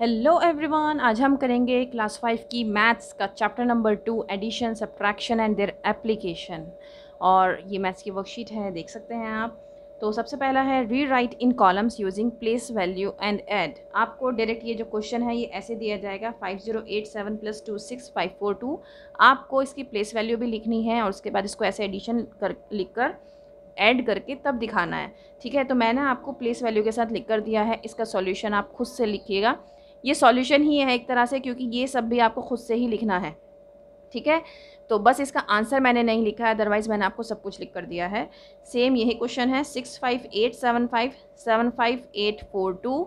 hello everyone आज हम करेंगे क्लास फाइव की मैथ्स का chapter number two addition subtraction and there application और ये मैथ्स की वर्कशीट है देख सकते हैं आप तो सबसे पहला है rewrite in columns using place value and add आपको डायरेक्ट ये जो क्वेश्चन है ये ऐसे दिया जाएगा five zero eight seven plus two six five four two आपको इसकी प्लेस वैल्यू भी लिखनी है और उसके बाद इसको ऐसे एडिशन कर लिख कर एड करके तब दिखाना है ठीक है तो मैंने आपको प्लेस वैल्यू के साथ लिख कर दिया है इसका सॉल्यूशन आप खुद से लिखिएगा ये सॉल्यूशन ही है एक तरह से क्योंकि ये सब भी आपको खुद से ही लिखना है ठीक है तो बस इसका आंसर मैंने नहीं लिखा है अदरवाइज़ मैंने आपको सब कुछ लिख कर दिया है सेम यही क्वेश्चन है six five eight seven five seven five eight four two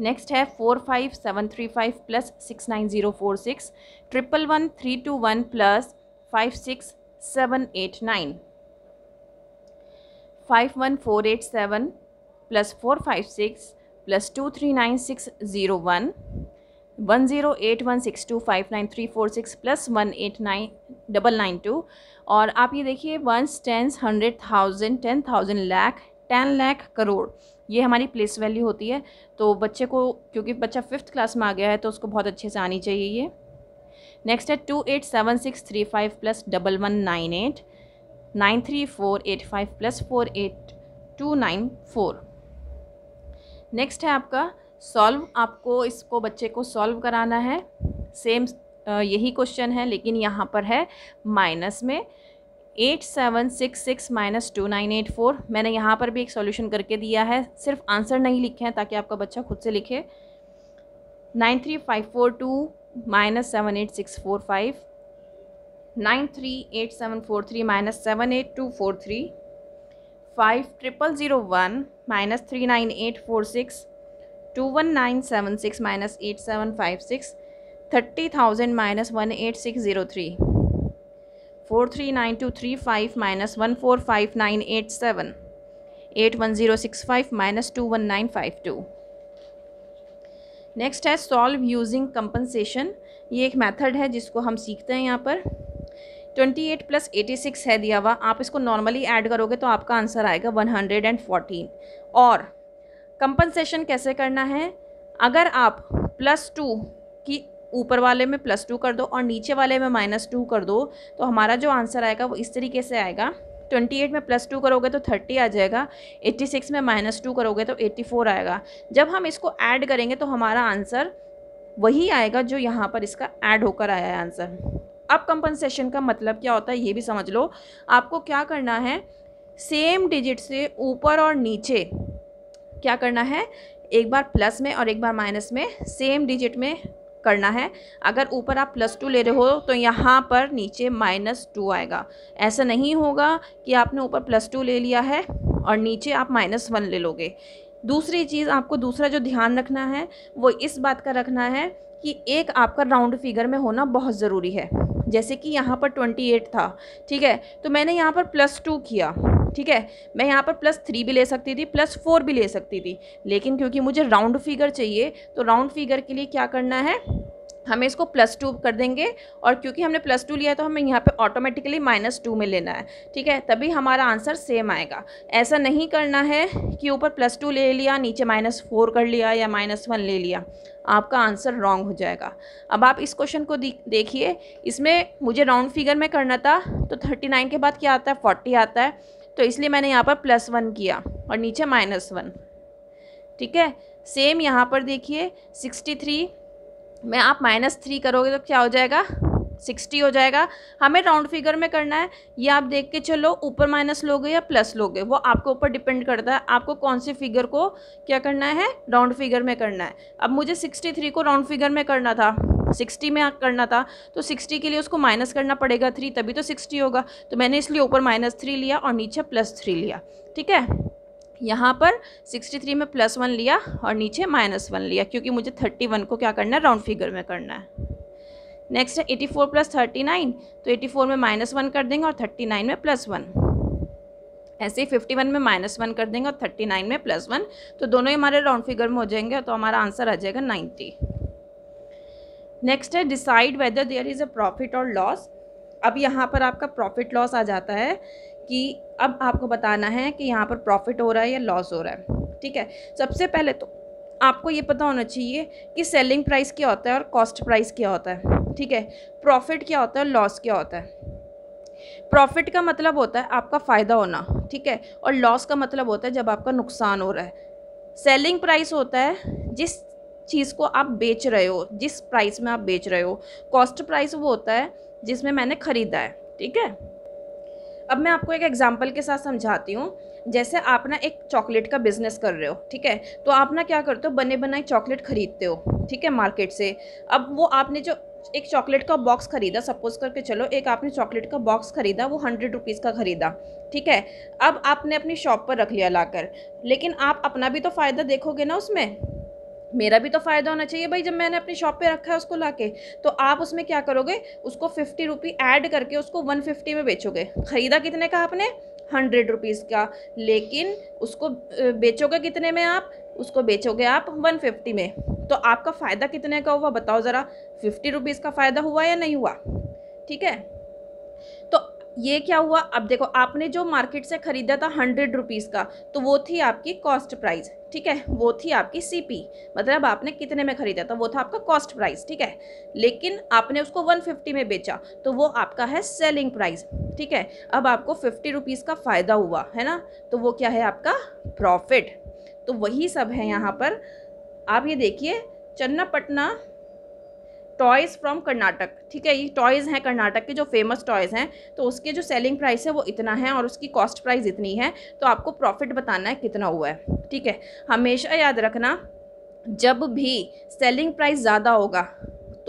next है four five seven three five plus six nine zero four six triple one three two one plus five six seven eight nine five one four eight seven plus four five six plus two three nine six zero one one zero eight one six two five nine three four six plus one eight nine double nine two और आप ये देखिए ones tens hundred thousand ten thousand lakh ten lakh crore ये हमारी place value होती है तो बच्चे को क्योंकि बच्चा फिफ्थ क्लास में आ गया है तो उसको बहुत अच्छे से आनी चाहिए ये नेक्स्ट है two eight seven six three five plus double one nine eight nine three four eight five plus four eight two nine four next है आपका सॉल्व आपको इसको बच्चे को सॉल्व कराना है सेम यही क्वेश्चन है लेकिन यहाँ पर है माइनस में eight seven six six minus two nine eight four मैंने यहाँ पर भी एक सॉल्यूशन करके दिया है सिर्फ आंसर नहीं लिखे हैं ताकि आपका बच्चा खुद से लिखे nine three five four two minus seven eight six four five nine three eight seven four three minus seven eight two four three five triple zero one minus three nine eight four six two one nine seven six minus eight seven five six thirty thousand minus one eight six zero three four three nine two three five minus one four five nine eight seven eight one zero six five minus two one nine five two next है solve using compensation ये एक method है जिसको हम सीखते हैं यहाँ पर twenty eight plus eighty six है दिया हुआ आप इसको नॉर्मली ऐड करोगे तो आपका आंसर आएगा वन हंड्रेड एंड फोर्टीन और कंपनसेशन कैसे करना है अगर आप प्लस टू की ऊपर वाले में प्लस टू कर दो और नीचे वाले में माइनस टू कर दो तो हमारा जो आंसर आएगा वो इस तरीके से आएगा ट्वेंटी एट में प्लस टू करोगे तो थर्टी आ जाएगा एट्टी सिक्स में माइनस टू करोगे तो एट्टी फोर आएगा जब हम इसको ऐड करेंगे तो हमारा आंसर वही आएगा जो यहाँ पर इसका ऐड होकर आया है आंसर अब कंपनसेशन का मतलब क्या होता है ये भी समझ लो आपको क्या करना है सेम डिजिट से ऊपर और नीचे क्या करना है एक बार प्लस में और एक बार माइनस में सेम डिजिट में करना है अगर ऊपर आप प्लस टू ले रहे हो तो यहाँ पर नीचे माइनस टू आएगा ऐसा नहीं होगा कि आपने ऊपर प्लस टू ले लिया है और नीचे आप माइनस वन ले लोगे दूसरी चीज़ आपको दूसरा जो ध्यान रखना है वो इस बात का रखना है कि एक आपका राउंड फिगर में होना बहुत ज़रूरी है जैसे कि यहाँ पर ट्वेंटी एट था ठीक है तो मैंने यहाँ पर प्लस टू किया ठीक है मैं यहाँ पर प्लस थ्री भी ले सकती थी प्लस फोर भी ले सकती थी लेकिन क्योंकि मुझे राउंड फिगर चाहिए तो राउंड फिगर के लिए क्या करना है हमें इसको प्लस टू कर देंगे और क्योंकि हमने प्लस टू लिया है तो हमें यहाँ पे ऑटोमेटिकली माइनस टू में लेना है ठीक है तभी हमारा आंसर सेम आएगा ऐसा नहीं करना है कि ऊपर प्लस टू ले लिया नीचे माइनस फोर कर लिया या माइनस वन ले लिया आपका आंसर रॉन्ग हो जाएगा अब आप इस क्वेश्चन को देखिए इसमें मुझे राउंड फिगर में करना था तो थर्टी नाइन के बाद क्या आता है फोर्टी आता है तो इसलिए मैंने यहाँ पर प्लस वन किया और नीचे माइनस वन ठीक है सेम यहाँ पर देखिए सिक्सटी थ्री में आप माइनस थ्री करोगे तो क्या हो जाएगा सिक्सटी हो जाएगा हमें राउंड फिगर में करना है या आप देख के चलो ऊपर माइनस लोगे या प्लस लोगे वो आपके ऊपर डिपेंड करता है आपको कौन से फिगर को क्या करना है राउंड फिगर में करना है अब मुझे सिक्सटी थ्री को राउंड फिगर में करना था सिक्सटी में करना था तो सिक्सटी के लिए उसको माइनस करना पड़ेगा थ्री तभी तो सिक्सटी होगा तो मैंने इसलिए ऊपर माइनस थ्री लिया और नीचे प्लस थ्री लिया ठीक है यहाँ पर 63 में प्लस वन लिया और नीचे माइनस वन लिया क्योंकि मुझे 31 को क्या करना है राउंड फिगर में करना है नेक्स्ट है eighty four plus thirty nine तो एटी फोर में माइनस वन कर देंगे और थर्टी नाइन में प्लस वन ऐसे ही फिफ्टी वन में माइनस वन कर देंगे और थर्टी नाइन में प्लस वन तो दोनों ही हमारे राउंड फिगर में हो जाएंगे तो हमारा आंसर आ जाएगा नाइन्टी नेक्स्ट है decide whether there is a profit और लॉस अब यहाँ पर आपका प्रॉफिट लॉस आ जाता है कि अब आपको बताना है कि यहाँ पर प्रॉफिट हो रहा है या लॉस हो रहा है ठीक है सबसे पहले तो आपको ये पता होना चाहिए कि सेलिंग प्राइस क्या होता है और कॉस्ट प्राइस क्या होता है ठीक है प्रॉफिट क्या होता है और लॉस क्या होता है प्रॉफिट का मतलब होता है आपका फ़ायदा होना ठीक है और लॉस का मतलब होता है जब आपका नुकसान हो रहा है सेलिंग प्राइस होता है जिस चीज़ को आप बेच रहे हो जिस प्राइस में आप बेच रहे हो कॉस्ट प्राइस वो होता है जिसमें मैंने ख़रीदा है ठीक है अब मैं आपको एक एग्ज़ाम्पल के साथ समझाती हूँ जैसे आप ना एक चॉकलेट का बिज़नेस कर रहे हो ठीक है तो आप ना क्या करते हो बने बनाए चॉकलेट ख़रीदते हो ठीक है मार्केट से अब वो आपने जो एक चॉकलेट का बॉक्स ख़रीदा सपोज़ करके चलो एक आपने चॉकलेट का बॉक्स ख़रीदा वो हंड्रेड रुपीज़ का ख़रीदा ठीक है अब आपने अपनी शॉप पर रख लिया लाकर लेकिन आप अपना भी तो फ़ायदा देखोगे ना उसमें मेरा भी तो फ़ायदा होना चाहिए भाई जब मैंने अपनी शॉप पे रखा है उसको लाके तो आप उसमें क्या करोगे उसको फिफ्टी रुपी ऐड करके उसको वन फिफ्टी में बेचोगे ख़रीदा कितने का आपने हंड्रेड रुपीज़ का लेकिन उसको बेचोगे कितने में आप उसको बेचोगे आप वन फिफ्टी में तो आपका फ़ायदा कितने का हुआ बताओ ज़रा फिफ्टी रुपीज़ का फ़ायदा हुआ या नहीं हुआ ठीक है तो ये क्या हुआ अब देखो आपने जो मार्केट से ख़रीदा था हंड्रेड रुपीज़ का तो वो थी आपकी कॉस्ट प्राइस ठीक है वो थी आपकी सीपी मतलब आपने कितने में ख़रीदा था वो था आपका कॉस्ट प्राइस ठीक है लेकिन आपने उसको वन फिफ्टी में बेचा तो वो आपका है सेलिंग प्राइस ठीक है अब आपको फिफ्टी रुपीज़ का फ़ायदा हुआ है ना तो वो क्या है आपका प्रॉफिट तो वही सब है यहाँ पर आप ये देखिए चन्नापटना टॉयज़ फ्रॉम कर्नाटक ठीक है ये टॉयज़ हैं कर्नाटक के जो फेमस टॉयज़ हैं तो उसके जो सेलिंग प्राइस है वो इतना है और उसकी कॉस्ट प्राइस इतनी है तो आपको प्रॉफिट बताना है कितना हुआ है ठीक है हमेशा याद रखना जब भी सेलिंग प्राइस ज़्यादा होगा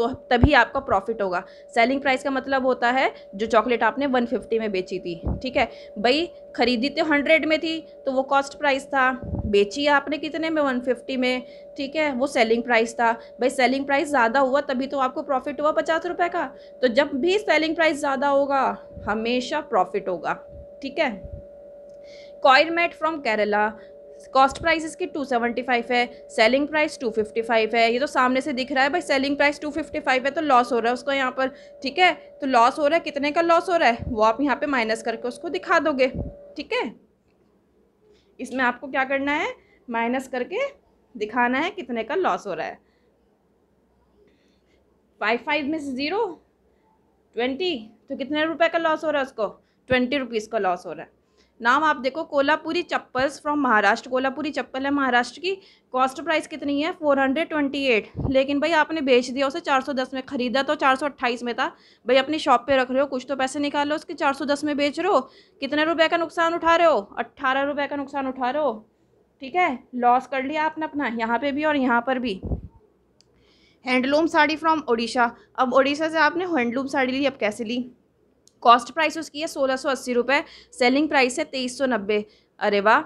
तो तभी आपका प्रॉफिट होगा सेलिंग प्राइस का मतलब होता है जो चॉकलेट आपने वन फिफ्टी में बेची थी ठीक है भाई खरीदी तो हंड्रेड में थी तो वो कॉस्ट प्राइस था बेची आपने कितने में वन फिफ्टी में ठीक है वो सेलिंग प्राइस था भाई सेलिंग प्राइस ज़्यादा हुआ तभी तो आपको प्रॉफिट हुआ पचास रुपये का तो जब भी सेलिंग प्राइस ज़्यादा होगा हमेशा प्रॉफिट होगा ठीक है coir mat from Kerala cost price इसकी 275 है सेलिंग प्राइस 255 है ये तो सामने से दिख रहा है भाई सेलिंग प्राइस 255 है तो लॉस हो रहा है उसको यहाँ पर ठीक है तो लॉस हो रहा है कितने का लॉस हो रहा है वो आप यहाँ पे माइनस करके उसको दिखा दोगे ठीक है इसमें आपको क्या करना है माइनस करके दिखाना है कितने का लॉस हो रहा है फाइव फाइव में से ज़ीरो ट्वेंटी तो कितने रुपए का लॉस हो रहा है उसको ट्वेंटी रुपीज़ का लॉस हो रहा है नाम आप देखो कोल्हापुरी चप्पल्स फ्रॉम महाराष्ट्र कोल्हापुरी चप्पल है महाराष्ट्र की कॉस्ट प्राइस कितनी है फोर हंड्रेड ट्वेंटी एट लेकिन भाई आपने बेच दिया उसे चार सौ दस में ख़रीदा तो चार सौ अट्ठाईस में था भाई अपनी शॉप पे रख रहे हो कुछ तो पैसे निकालो उसके चार सौ दस में बेच रहे हो कितने रुपए का नुकसान उठा रहे हो अट्ठारह रुपए का नुकसान उठा रहे हो ठीक है लॉस कर लिया आपने अपना यहाँ पर भी और यहाँ पर भी हैंडलूम साड़ी फ्रॉम ओडिशा अब ओडिशा से आपने हैंडलूम साड़ी ली अब कैसे ली कॉस्ट प्राइस उसकी है सोलह सौ अस्सी रुपये सेलिंग प्राइस है तेईस सौ नब्बे अरे वाह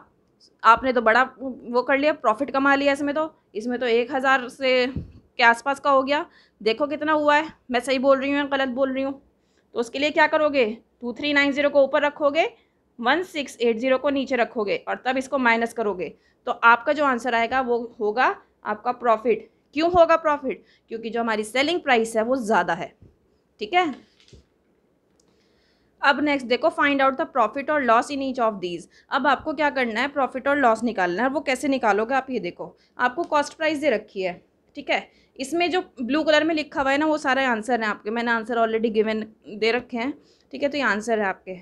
आपने तो बड़ा वो कर लिया प्रॉफिट कमा लिया इसमें तो इसमें तो एक हज़ार से के आसपास का हो गया देखो कितना हुआ है मैं सही बोल रही हूँ या गलत बोल रही हूँ तो उसके लिए क्या करोगे टू थ्री नाइन ज़ीरो को ऊपर रखोगे वन सिक्स एट ज़ीरो को नीचे रखोगे और तब इसको माइनस करोगे तो आपका जो आंसर आएगा वो होगा आपका प्रॉफिट क्यों होगा प्रॉफिट क्योंकि जो हमारी सेलिंग प्राइस है वो ज़्यादा है ठीक है अब नेक्स्ट देखो फाइंड आउट द प्रॉफिट और loss in each of these अब आपको क्या करना है प्रॉफिट और लॉस निकालना है वो कैसे निकालोगे आप ये देखो आपको कॉस्ट प्राइस दे रखी है ठीक है इसमें जो ब्लू कलर में लिखा हुआ है ना वो सारे आंसर हैं आपके मैंने आंसर ऑलरेडी गिवन दे रखे हैं ठीक है तो ये आंसर है आपके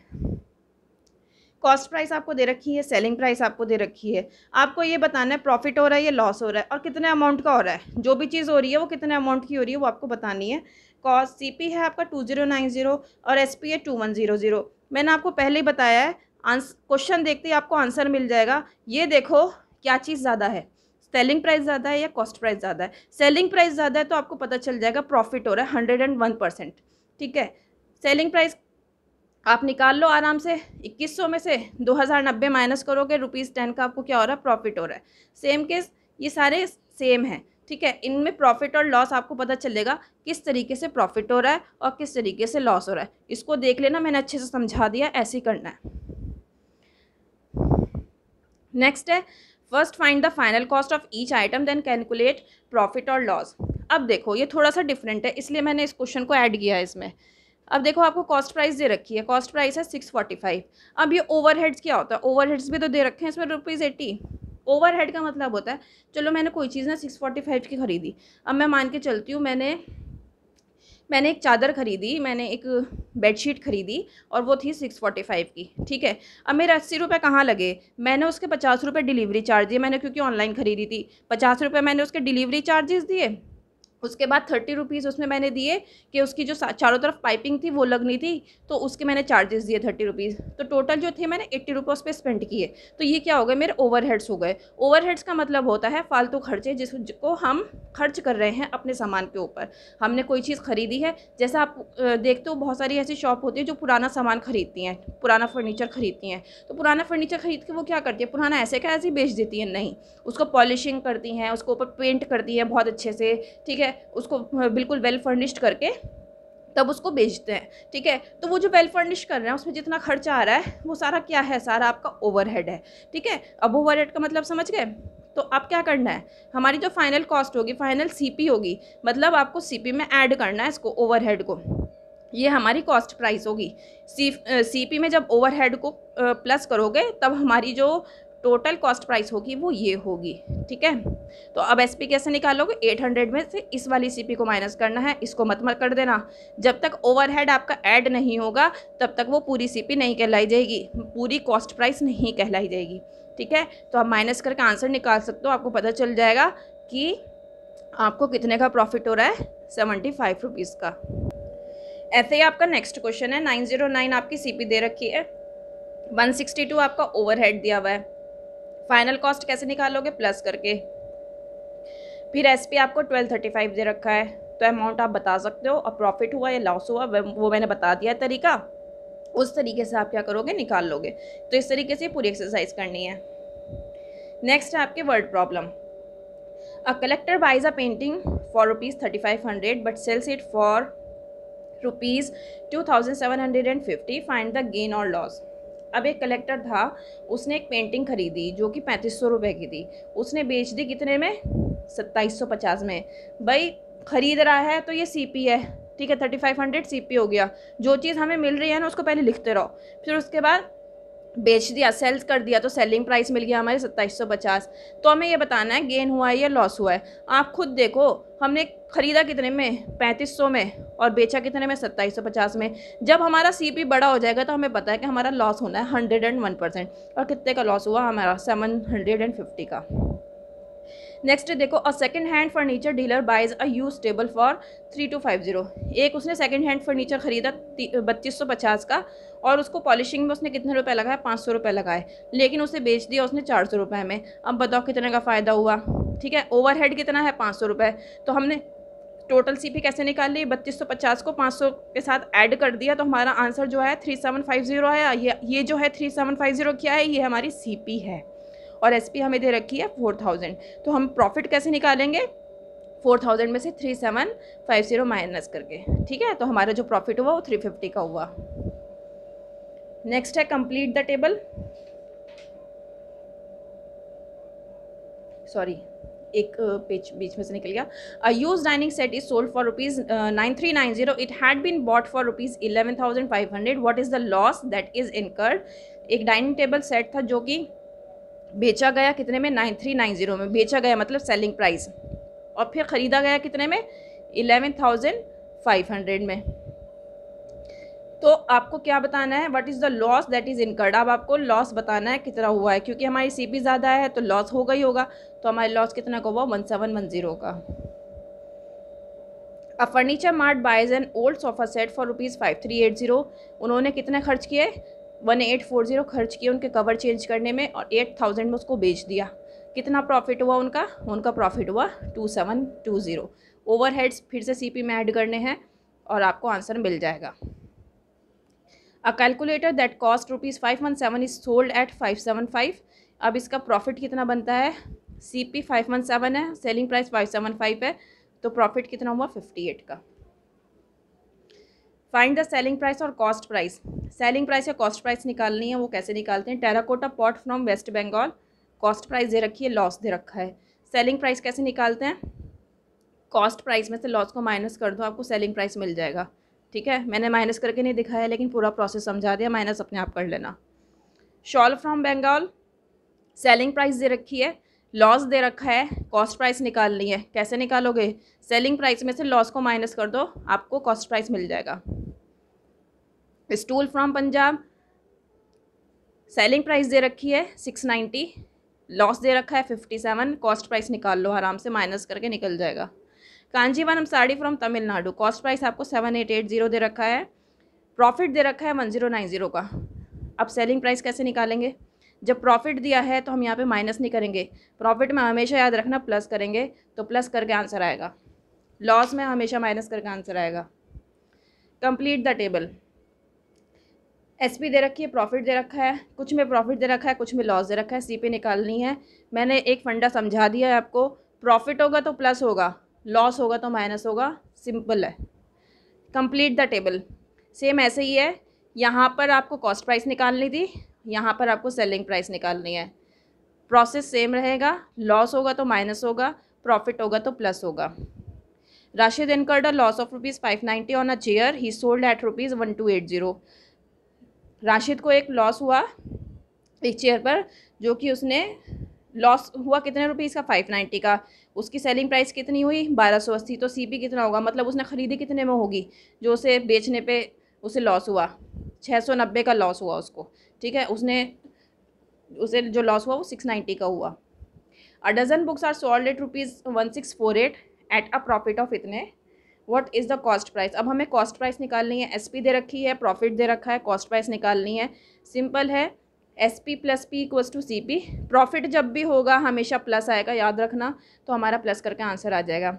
कॉस्ट प्राइस आपको दे रखी है सेलिंग प्राइस आपको दे रखी है आपको ये बताना है प्रॉफिट हो रहा है या लॉस हो रहा है और कितने अमाउंट का हो रहा है जो भी चीज़ हो रही है वो कितने अमाउंट की हो रही है वो आपको बतानी है कॉस सी पी है आपका टू ज़ीरो नाइन ज़ीरो और एस पी है टू वन ज़ीरो ज़ीरो मैंने आपको पहले ही बताया है आंस क्वेश्चन देखते ही आपको आंसर मिल जाएगा ये देखो क्या चीज़ ज़्यादा है सेलिंग प्राइस ज़्यादा है या कॉस्ट प्राइस ज़्यादा है सेलिंग प्राइस ज़्यादा है तो आपको पता चल जाएगा प्रॉफिट हो रहा है हंड्रेड एंड वन परसेंट ठीक है सेलिंग प्राइस आप निकाल लो आराम से सौ में से नब्बे माइनस करोगे रुपीज़ टेन का आपको क्या हो रहा है प्रॉफिट हो रहा है सेम केस ये सारे सेम हैं ठीक है इनमें प्रॉफिट और लॉस आपको पता चलेगा किस तरीके से प्रॉफिट हो रहा है और किस तरीके से लॉस हो रहा है इसको देख लेना मैंने अच्छे से समझा दिया ऐसे ही करना है नेक्स्ट है first find the final cost of each item then calculate profit और लॉस अब देखो ये थोड़ा सा डिफरेंट है इसलिए मैंने इस क्वेश्चन को ऐड किया है इसमें अब देखो आपको कॉस्ट प्राइस दे रखी है कॉस्ट प्राइस है सिक्स फोर्टी फाइव अब ये ओवरहेड्स क्या होता है ओवरहेड्स भी तो दे रखे हैं इसमें रुपीज़ एट्टी ओवरहेड का मतलब होता है चलो मैंने कोई चीज़ ना सिक्स फोर्टी फाइव की ख़रीदी अब मैं मान के चलती हूँ मैंने मैंने एक चादर ख़रीदी मैंने एक बेडशीट ख़रीदी और वो थी सिक्स फोर्टी फाइव की ठीक है अब मेरे अस्सी रुपये कहाँ लगे मैंने उसके पचास रुपये डिलीवरी चार्ज दिए मैंने क्योंकि ऑनलाइन ख़रीदी थी पचास रुपये मैंने उसके डिलीवरी चार्जेस दिए उसके बाद थर्टी रुपीज़ उसमें मैंने दिए कि उसकी जो चारों तरफ पाइपिंग थी वो लगनी थी तो उसके मैंने चार्जेस दिए थर्टी रुपीज़ तो टोटल जो थे मैंने एट्टी रुपये उस पर स्पेंड किए तो ये क्या हो गए मेरे ओवरहेड्स हो गए ओवरहेड्स का मतलब होता है फालतू खर्चे जिसको हम खर्च कर रहे हैं अपने सामान के ऊपर हमने कोई चीज़ ख़रीदी है जैसा आप देखते हो बहुत सारी ऐसी शॉप होती है जो पुराना सामान खरीदती हैं पुराना फर्नीचर खरीदती हैं तो पुराना फर्नीचर खरीद के वो क्या करती है पुराना ऐसे क्या ऐसे बेच देती हैं नहीं उसको पॉलिशिंग करती हैं उसको ऊपर पेंट करती हैं बहुत अच्छे से ठीक है उसको बिल्कुल वेल फर्निश्ड करके तब उसको बेचते हैं ठीक है तो वो जो वेल फर्निश कर रहे हैं उसमें जितना खर्चा आ रहा है वो सारा क्या है सारा आपका ओवरहेड है ठीक है अब ओवरहेड का मतलब समझ गए तो अब क्या करना है हमारी जो फाइनल कॉस्ट होगी फाइनल सीपी होगी मतलब आपको सीपी में ऐड करना है इसको ओवरहेड को ये हमारी कॉस्ट प्राइस होगी सी सीपी में जब ओवरहेड को प्लस करोगे तब हमारी जो टोटल कॉस्ट प्राइस होगी वो ये होगी ठीक है तो अब एसपी कैसे निकालोगे 800 में से इस वाली सीपी को माइनस करना है इसको मत मत कर देना जब तक ओवरहेड आपका ऐड नहीं होगा तब तक वो पूरी सीपी नहीं कहलाई जाएगी पूरी कॉस्ट प्राइस नहीं कहलाई जाएगी ठीक है तो आप माइनस करके आंसर निकाल सकते हो आपको पता चल जाएगा कि आपको कितने का प्रॉफिट हो रहा है सेवेंटी फाइव रुपीज़ का ऐसे ही आपका नेक्स्ट क्वेश्चन है नाइन जीरो नाइन आपकी पी दे रखी है वन सिक्सटी टू आपका ओवरहेड दिया हुआ है फाइनल कॉस्ट कैसे निकालोगे प्लस करके फिर एस पी आपको ट्वेल्व थर्टी फाइव दे रखा है तो अमाउंट आप बता सकते हो और प्रॉफिट हुआ या लॉस हुआ वो मैंने बता दिया तरीका उस तरीके से आप क्या करोगे निकाल लोगे तो इस तरीके से पूरी एक्सरसाइज करनी है नेक्स्ट है आपके word problem a collector buys a painting for rupees thirty five hundred but sells it for rupees two thousand seven hundred and fifty find the gain और लॉस अब एक कलेक्टर था उसने एक पेंटिंग खरीदी जो कि पैंतीस सौ रुपये की थी उसने बेच दी कितने में सत्ताईस सौ पचास में भाई ख़रीद रहा है तो ये सी पी है ठीक है thirty five hundred C P हो गया जो चीज़ हमें मिल रही है ना उसको पहले लिखते रहो फिर उसके बाद बेच दिया सेल कर दिया तो सेलिंग प्राइस मिल गया हमारे सत्ताईस सौ पचास तो हमें ये बताना है गेन हुआ है या लॉस हुआ है आप खुद देखो हमने ख़रीदा कितने में पैंतीस सौ में और बेचा कितने में सत्ताईस सौ पचास में जब हमारा सीपी बड़ा हो जाएगा तो हमें पता है कि हमारा लॉस होना है हंड्रेड एंड वन परसेंट और कितने का लॉस हुआ हमारा सेवन हंड्रेड एंड फिफ्टी का नेक्स्ट देखो a second hand furniture dealer buys a use table for three two five zero एक उसने सेकेंड हैंड फर्नीचर खरीदा बत्तीस सौ पचास का और उसको पॉलिशिंग में उसने कितने रुपए लगाए पाँच सौ रुपये लगाए लेकिन उसे बेच दिया उसने चार सौ रुपये में अब बताओ कितने का फ़ायदा हुआ ठीक है हेड कितना है पाँच सौ रुपये तो हमने टोटल सी पी कैसे निकाल ली बत्तीस सौ पचास को पाँच सौ के साथ ऐड कर दिया तो हमारा आंसर जो है थ्री सेवन फाइव ज़ीरो है ये ये जो है थ्री सेवन फाइव ज़ीरो क्या है ये हमारी सी पी है और एस हमें दे रखी है फोर थाउजेंड तो हम प्रॉफिट कैसे निकालेंगे फोर थाउजेंड में से three seven five zero minus करके ठीक है तो हमारा जो प्रॉफिट हुआ वो थ्री फिफ्टी का हुआ नेक्स्ट है कंप्लीट द टेबल सॉरी एक पेज बीच में से निकल गया a use dining set is sold for rupees nine three nine zero it had been bought for rupees eleven thousand five hundred what is the loss that is incurred एक dining table set था जो कि बेचा गया कितने में nine three nine zero में बेचा गया मतलब सेलिंग प्राइस और फिर ख़रीदा गया कितने में एलेवन थाउजेंड फाइव हंड्रेड में तो आपको क्या बताना है what is the loss that is incurred अब आपको लॉस बताना है कितना हुआ है क्योंकि हमारी सी पी ज़्यादा है तो लॉस होगा ही होगा तो हमारे लॉस कितना का हुआ वन सेवन वन ज़ीरो का a furniture mart buys an old sofa set for rupees five three eight zero उन्होंने कितने खर्च किए वन एट फोर ज़ीरो खर्च किए उनके कवर चेंज करने में और एट थाउजेंड में उसको बेच दिया कितना प्रॉफिट हुआ उनका उनका प्रॉफिट हुआ two seven two zero overheads फिर से सीपी में ऐड करने हैं और आपको आंसर मिल जाएगा a calculator that cost rupees five one seven is sold at five seven five अब इसका प्रॉफिट कितना बनता है C P five one seven है selling price five seven five है तो प्रॉफिट कितना हुआ फिफ्टी एट का फाइंड द सेलिंग प्राइस और कॉस्ट प्राइस सेलिंग प्राइस या कॉस्ट प्राइस निकालनी है वो कैसे निकालते हैं terracotta pot from West Bengal cost price दे रखी है लॉस दे रखा है सेलिंग प्राइस कैसे निकालते हैं कॉस्ट प्राइस में से लॉस को माइनस कर दो आपको सेलिंग प्राइस मिल जाएगा ठीक है मैंने माइनस करके नहीं दिखाया लेकिन पूरा प्रोसेस समझा दिया माइनस अपने आप कर लेना shawl from Bengal selling price दे रखी है लॉस दे रखा है कॉस्ट प्राइस निकालनी है कैसे निकालोगे सेलिंग प्राइस में से लॉस को माइनस कर दो आपको कॉस्ट प्राइस मिल जाएगा stool from Punjab selling price दे रखी है सिक्स नाइन्टी लॉस दे रखा है फिफ्टी सेवन कॉस्ट प्राइस निकाल लो आराम से माइनस करके निकल जाएगा Kanjeevaram sari from Tamil Nadu cost price आपको सेवन एट एट ज़ीरो दे रखा है प्रॉफिट दे रखा है वन ज़ीरो नाइन ज़ीरो का अब सेलिंग प्राइस कैसे निकालेंगे जब प्रॉफिट दिया है तो हम यहाँ पे माइनस नहीं करेंगे प्रॉफिट में हमेशा याद रखना प्लस करेंगे तो प्लस करके आंसर आएगा लॉस में हमेशा माइनस करके आंसर आएगा complete the table S P दे रखी है प्रॉफिट दे रखा है कुछ में प्रॉफिट दे रखा है कुछ में लॉस दे रखा है सी पी निकालनी है मैंने एक फंडा समझा दिया है आपको प्रॉफिट होगा तो प्लस होगा लॉस होगा तो माइनस होगा सिंपल है कंप्लीट द टेबल सेम ऐसे ही है यहाँ पर आपको कॉस्ट प्राइस निकालनी थी यहाँ पर आपको सेलिंग प्राइस निकालनी है प्रोसेस सेम रहेगा लॉस होगा तो माइनस होगा प्रॉफिट होगा तो प्लस होगा Rashid loss of rupees five ninety on a chair he sold at rupees one two eight zero Rashid को एक लॉस हुआ एक चेयर पर जो कि उसने लॉस हुआ कितने रुपीज़ का फाइव नाइन्टी का उसकी सेलिंग प्राइस कितनी हुई बारह सौ अस्सी तो सी पी कितना होगा मतलब उसने ख़रीदी कितने में होगी जो उसे बेचने पे उसे लॉस हुआ छः सौ नब्बे का लॉस हुआ उसको ठीक है उसने उसे जो लॉस हुआ वो सिक्स नाइन्टी का हुआ a dozen books are sold at rupees one six four eight eight a profit of इतने what is the cost price अब हमें कॉस्ट प्राइस निकालनी है एस पी दे रखी है प्रॉफिट दे रखा है कॉस्ट प्राइस निकालनी है सिंपल है S P plus P equals to C P profit जब भी होगा हमेशा प्लस आएगा याद रखना तो हमारा प्लस करके आंसर आ जाएगा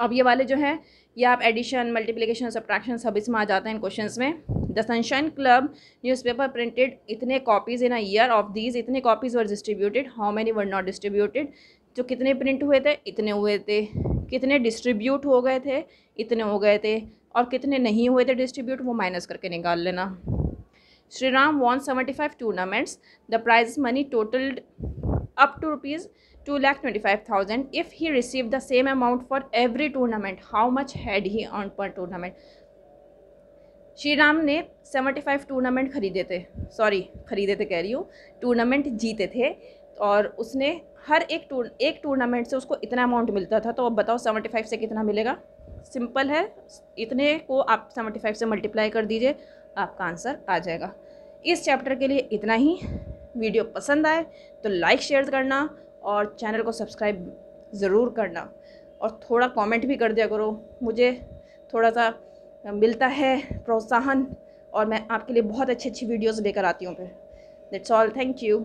अब ये वाले जो हैं ये आप एडिशन मल्टीप्लिकेशन सब्ट्रैक्शन सब इसमें आ जाते हैं इन क्वेश्चंस में the sunshine club newspaper printed इतने copies in a year of these इतने copies were distributed how many were not distributed जो कितने प्रिंट हुए थे इतने हुए थे कितने डिस्ट्रीब्यूट हो गए थे इतने हो गए थे और कितने नहीं हुए थे डिस्ट्रीब्यूट वो माइनस करके निकाल लेना Shri Ram one seventy five tournaments the prize money totalled up to rupees two lakh twenty five thousand if he receive the same amount for every tournament how much had he earn per tournament Shri Ram ने 75 tournament खरीदे थे sorry खरीदे थे कह रही हूँ tournament जीते थे और उसने हर एक टूर एक टूर्नामेंट से उसको इतना अमाउंट मिलता था तो अब बताओ 75 से कितना मिलेगा सिंपल है इतने को आप 75 से मल्टीप्लाई कर दीजिए आपका आंसर आ जाएगा इस चैप्टर के लिए इतना ही वीडियो पसंद आए तो लाइक शेयर करना और चैनल को सब्सक्राइब ज़रूर करना और थोड़ा कमेंट भी कर दिया करो मुझे थोड़ा सा मिलता है प्रोत्साहन और मैं आपके लिए बहुत अच्छी अच्छी वीडियोज़ लेकर आती हूँ फिर दैट्स ऑल थैंक यू